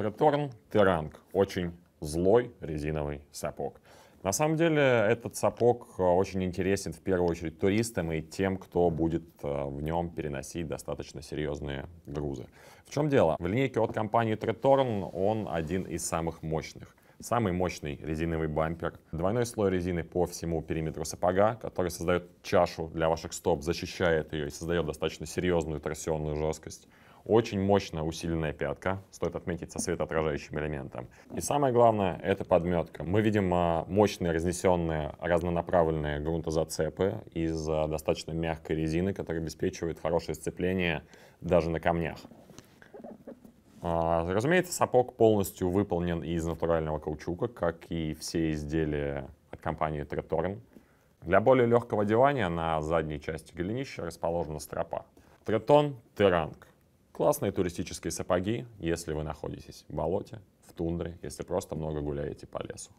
Преторн Теранг. Очень злой резиновый сапог. На самом деле этот сапог э, очень интересен в первую очередь туристам и тем, кто будет э, в нем переносить достаточно серьезные грузы. В чем дело? В линейке от компании Tretorn он один из самых мощных. Самый мощный резиновый бампер, двойной слой резины по всему периметру сапога, который создает чашу для ваших стоп, защищает ее и создает достаточно серьезную торсионную жесткость. Очень мощная усиленная пятка, стоит отметить со светоотражающим элементом. И самое главное — это подметка. Мы видим а, мощные разнесенные разнонаправленные грунтозацепы из а, достаточно мягкой резины, которая обеспечивает хорошее сцепление даже на камнях. А, разумеется, сапог полностью выполнен из натурального каучука, как и все изделия от компании Треторн. Для более легкого одевания на задней части голенища расположена стропа. Третон Теранг. Классные туристические сапоги, если вы находитесь в болоте, в тундре, если просто много гуляете по лесу.